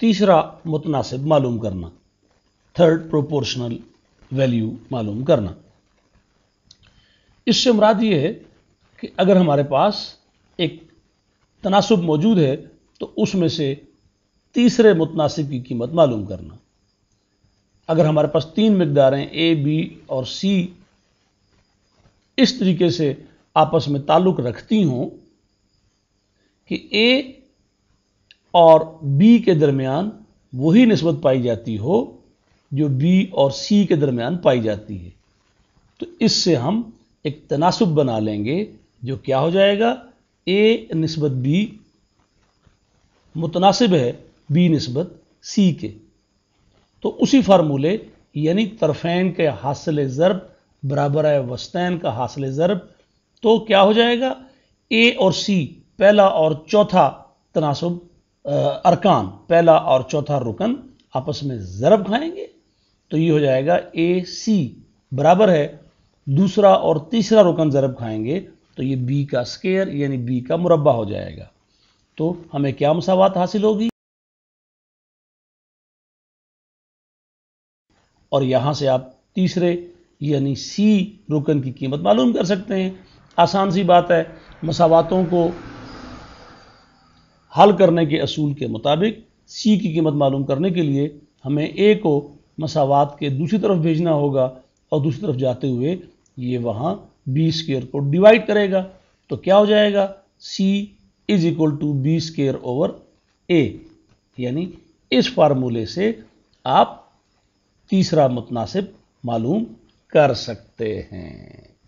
तीसरा मुतनासिब मालूम करना थर्ड प्रोपोर्शनल वैल्यू मालूम करना इससे मुराद ये है कि अगर हमारे पास एक तनासब मौजूद है तो उसमें से तीसरे मुतनासिब की कीमत मालूम करना अगर हमारे पास तीन मकदारें ए बी और सी इस तरीके से आपस में ताल्लुक़ रखती हों कि ए और बी के दरमियान वही नस्बत पाई जाती हो जो बी और सी के दरमियान पाई जाती है तो इससे हम एक तनासब बना लेंगे जो क्या हो जाएगा ए नस्बत बी मुतनासिब है बी नस्बत सी के तो उसी फार्मूले यानी तरफेन के हासिल ज़रब बराबर है वस्तैन का हासिल ज़रब तो क्या हो जाएगा ए और सी पहला और चौथा तनासब अरकान पहला और चौथा रुकन आपस में ज़रब खाएंगे तो ये हो जाएगा ए सी बराबर है दूसरा और तीसरा रुकन ज़रब खाएंगे तो ये बी का स्केयर यानी बी का मुरबा हो जाएगा तो हमें क्या मसावत हासिल होगी और यहाँ से आप तीसरे यानी सी रुकन की कीमत मालूम कर सकते हैं आसान सी बात है मसावतों को हल करने के असूल के मुताबिक सी की कीमत मालूम करने के लिए हमें ए को मसावात के दूसरी तरफ भेजना होगा और दूसरी तरफ जाते हुए ये वहाँ बी स्केयर को डिवाइड करेगा तो क्या हो जाएगा C is equal to B square over A यानी इस फार्मूले से आप तीसरा मुतनासिब मालूम कर सकते हैं